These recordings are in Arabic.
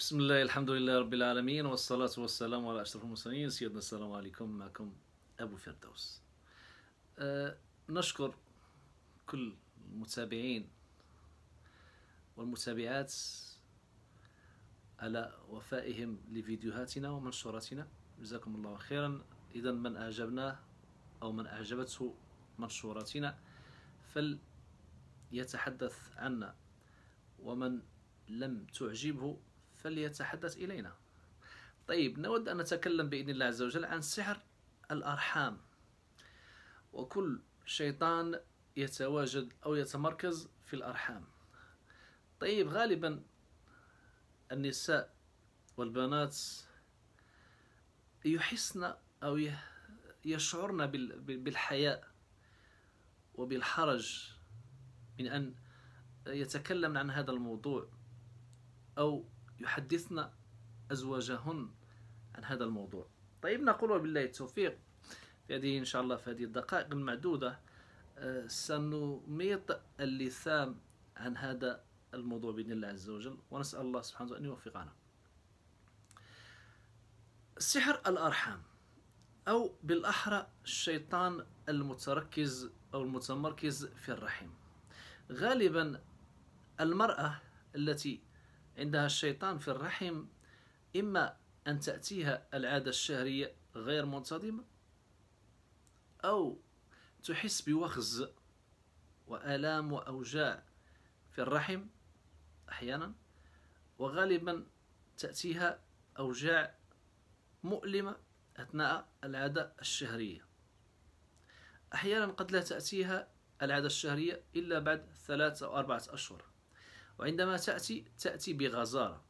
بسم الله الحمد لله رب العالمين والصلاة والسلام على أشرف المرسلين سيدنا السلام عليكم معكم أبو فردوس أه، نشكر كل المتابعين والمتابعات على وفائهم لفيديوهاتنا ومنشوراتنا جزاكم الله خيرا إذا من أعجبناه أو من أعجبته منشوراتنا فليتحدث عنا ومن لم تعجبه فليتحدث إلينا طيب نود أن نتكلم بإذن الله عز وجل عن سحر الأرحام وكل شيطان يتواجد أو يتمركز في الأرحام طيب غالبا النساء والبنات يحسن أو يشعرن بالحياء وبالحرج من أن يتكلم عن هذا الموضوع أو يحدثن أزواجهن عن هذا الموضوع طيب نقول بالله التوفيق في هذه إن شاء الله في هذه الدقائق المعدودة آه، سنميط اللثام عن هذا الموضوع بإذن الله عز وجل ونسأل الله سبحانه وتعالى أن يوفقنا سحر الأرحام أو بالأحرى الشيطان المتركز أو المتمركز في الرحم غالبا المرأة التي عندها الشيطان في الرحم إما أن تأتيها العادة الشهرية غير منتظمة أو تحس بوخز وآلام وأوجاع في الرحم أحيانا وغالبا تأتيها أوجاع مؤلمة أثناء العادة الشهرية أحيانا قد لا تأتيها العادة الشهرية إلا بعد ثلاثة أو أربعة أشهر وعندما تأتي تأتي بغزارة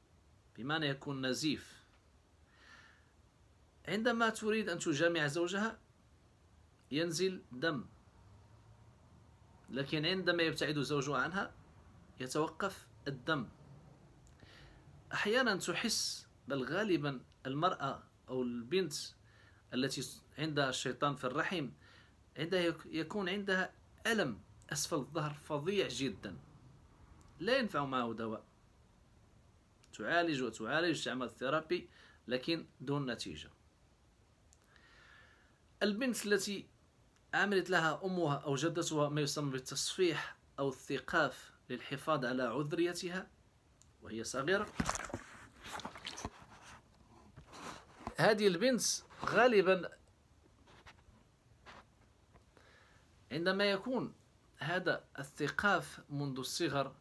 بمعنى يكون نزيف عندما تريد أن تجامع زوجها ينزل دم لكن عندما يبتعد زوجها عنها يتوقف الدم أحيانا تحس بل غالبا المرأة أو البنت التي عندها الشيطان في الرحم عندها يكون عندها ألم أسفل الظهر فظيع جدا لا ينفع معه دواء تعالج وتعالج تعمل ثيرابي لكن دون نتيجة البنت التي عملت لها أمها أو جدتها ما يسمى بالتصفيح أو الثقاف للحفاظ على عذريتها وهي صغيرة هذه البنت غالبا عندما يكون هذا الثقاف منذ الصغر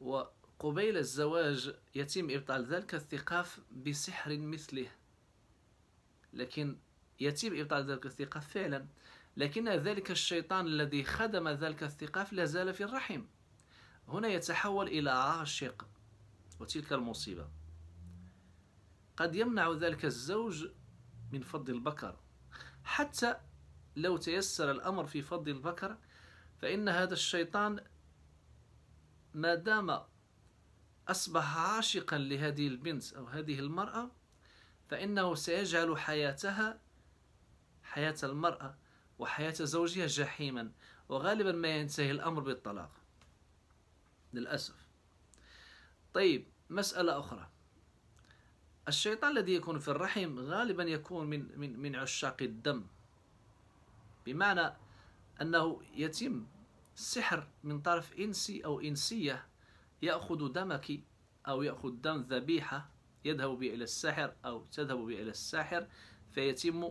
وقبيل الزواج يتم إبطال ذلك الثقاف بسحر مثله لكن يتم إبطال ذلك الثقاف فعلا لكن ذلك الشيطان الذي خدم ذلك الثقاف لا زال في الرحم هنا يتحول إلى عاشق وتلك المصيبة قد يمنع ذلك الزوج من فض البكر حتى لو تيسر الأمر في فض البكر فإن هذا الشيطان ما دام أصبح عاشقا لهذه البنت أو هذه المرأة فإنه سيجعل حياتها حياة المرأة وحياة زوجها جحيما وغالبا ما ينتهي الأمر بالطلاق للأسف طيب مسألة أخرى الشيطان الذي يكون في الرحم غالبا يكون من من من عشاق الدم بمعنى أنه يتم سحر من طرف إنسي أو إنسية يأخذ دمك أو يأخذ دم ذبيحة يذهب بها إلى الساحر أو تذهب بها إلى الساحر فيتم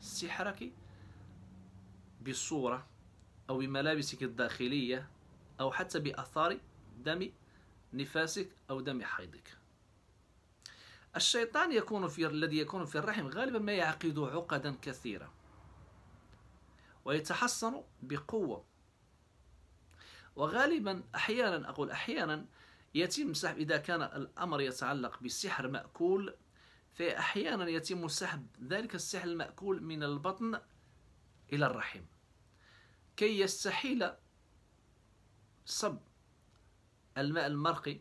سحرك بالصورة أو بملابسك الداخلية أو حتى بأثار دم نفاسك أو دم حيضك الشيطان يكون في الذي يكون في الرحم غالبا ما يعقد عقدا كثيرة ويتحصن بقوة وغالبا أحيانا أقول أحيانا يتم سحب إذا كان الأمر يتعلق بسحر مأكول فأحيانا يتم سحب ذلك السحر المأكول من البطن إلى الرحم كي يستحيل صب الماء المرقي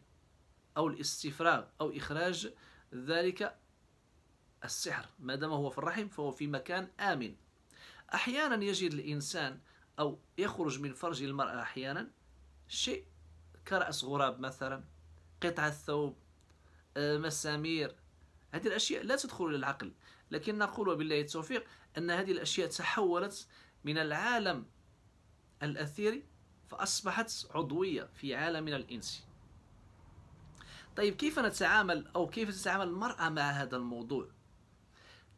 أو الاستفراغ أو إخراج ذلك السحر ما دام هو في الرحم فهو في مكان آمن أحيانا يجد الإنسان أو يخرج من فرج المرأة أحيانا شيء كرأس غراب مثلا قطعة ثوب آه، مسامير هذه الأشياء لا تدخل للعقل لكن نقول وبالله التوفيق أن هذه الأشياء تحولت من العالم الأثيري فأصبحت عضوية في عالمنا الإنسي طيب كيف نتعامل أو كيف تتعامل المرأة مع هذا الموضوع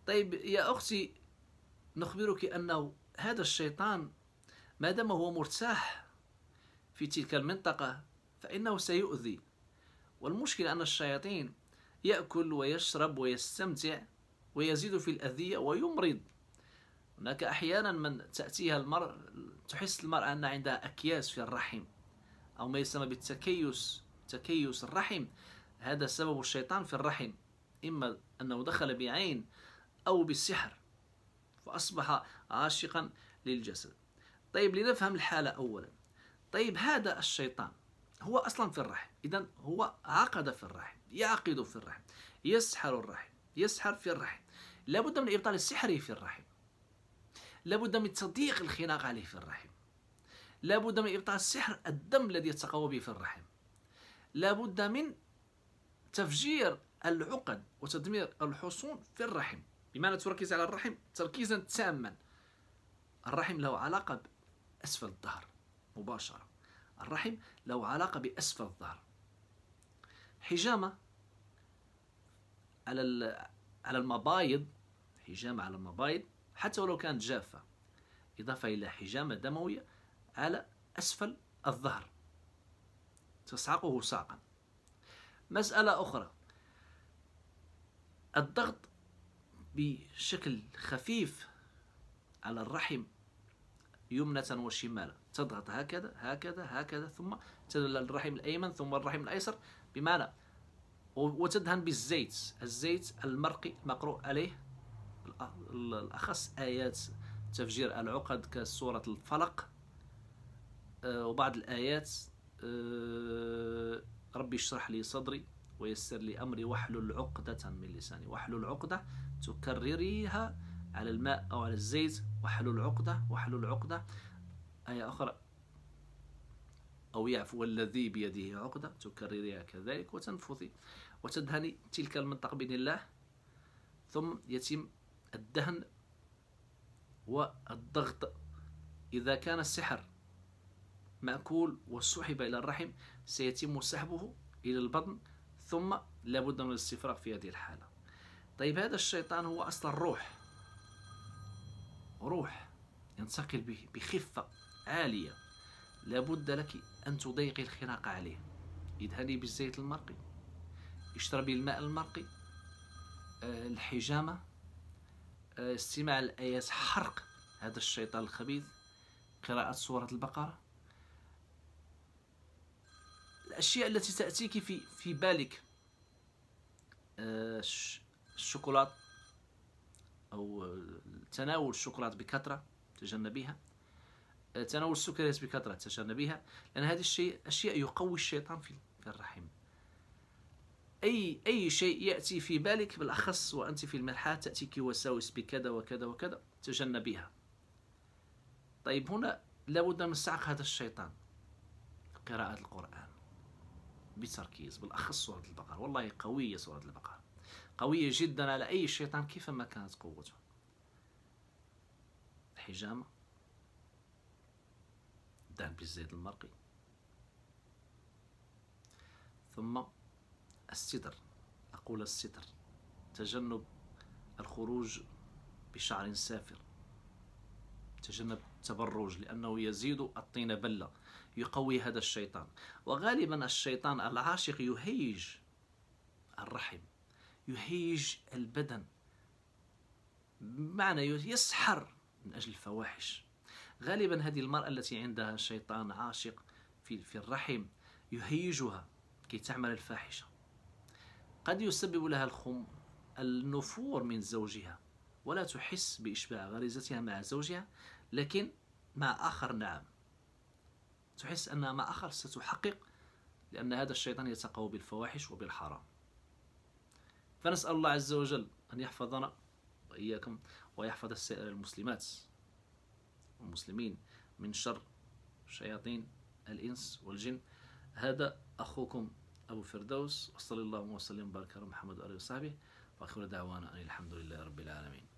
طيب يا أختي نخبرك أنه هذا الشيطان ما دام هو مرتاح في تلك المنطقة فإنه سيؤذي والمشكل أن الشياطين يأكل ويشرب ويستمتع ويزيد في الأذية ويمرض هناك أحيانا من تأتيها المرء تحس المرأة أن عندها أكياس في الرحم أو ما يسمى بالتكيس تكيس الرحم هذا سبب الشيطان في الرحم إما أنه دخل بعين أو بالسحر فأصبح عاشقا للجسد طيب لنفهم الحالة أولا طيب هذا الشيطان هو أصلا في الرحم إذا هو عقد في الرحم يعقد في الرحم يسحر الرحم يسحر في الرحم لابد من إبطال سحره في الرحم لابد من تضييق الخناق عليه في الرحم لابد من إبطال سحر الدم الذي يتقوى به في الرحم لابد من تفجير العقد وتدمير الحصون في الرحم بمعنى تركز على الرحم تركيزا تاما الرحم له علاقة بأسفل الظهر مباشرة الرحم له علاقة بأسفل الظهر حجامة على على المبايض حجامة على المبايض حتى ولو كانت جافة إضافة إلى حجامة دموية على أسفل الظهر تصعقه ساقا مسألة أخرى الضغط بشكل خفيف على الرحم يمنة وشمالا تضغط هكذا هكذا هكذا ثم تدل الرحم الأيمن ثم الرحم الأيسر بمعنى وتدهن بالزيت الزيت المرقي المقروء عليه الأخص آيات تفجير العقد كسورة الفلق آه، وبعض الآيات آه، ربي اشرح لي صدري ويسر لي أمري واحلل عقدة من لساني واحلل عقدة تكرريها على الماء أو على الزيت واحلل عقدة واحلل عقدة آية أخرى أو يعفو الذي بيده عقدة تكرريها كذلك وتنفثي وتدهني تلك المنطقة بإذن الله ثم يتم الدهن والضغط إذا كان السحر مأكول وسحب إلى الرحم سيتم سحبه إلى البطن ثم لابد من الاستفراغ في هذه الحالة طيب هذا الشيطان هو أصلا روح روح ينتقل به بخفة عالية لابد لك أن تضيقي الخناق عليه ادهني بالزيت المرقي اشربي الماء المرقي آه، الحجامة آه، استماع الآيات حرق هذا الشيطان الخبيث قراءة سورة البقرة الأشياء التي تأتيك في في بالك آه، الشوكولات أو تناول الشوكولات بكثرة تجنبيها تناول السكريات بكثرة تجنبيها لأن هذا الشيء أشياء يقوي الشيطان في الرحم أي أي شيء يأتي في بالك بالأخص وأنت في المرحاة تأتيك وساوس بكذا وكذا وكذا تجنبيها طيب هنا لابد من نستعق هذا الشيطان قراءة القرآن بتركيز بالأخص سورة البقرة والله قوية سورة البقرة قوية جدا على أي شيطان كيفما كانت قوته الحجامة دهن بالزيت المرقي ثم الستر أقول الستر تجنب الخروج بشعر سافر تجنب التبرج لأنه يزيد الطين بلة يقوي هذا الشيطان وغالبا الشيطان العاشق يهيج الرحم يهيج البدن بمعنى يسحر من أجل الفواحش غالبا هذه المرأة التي عندها شيطان عاشق في, في الرحم يهيجها كي تعمل الفاحشة قد يسبب لها الخم النفور من زوجها ولا تحس بإشباع غريزتها مع زوجها لكن مع آخر نعم تحس أن مع آخر ستحقق لأن هذا الشيطان يتقوى بالفواحش وبالحرام فنسأل الله عز وجل أن يحفظنا وإياكم ويحفظ السائر المسلمات المسلمين من شر شياطين الإنس والجن هذا أخوكم أبو فردوس وصلى الله وسلم وبارك على محمد وآله وصحبه وآخر دعوانا أن الحمد لله رب العالمين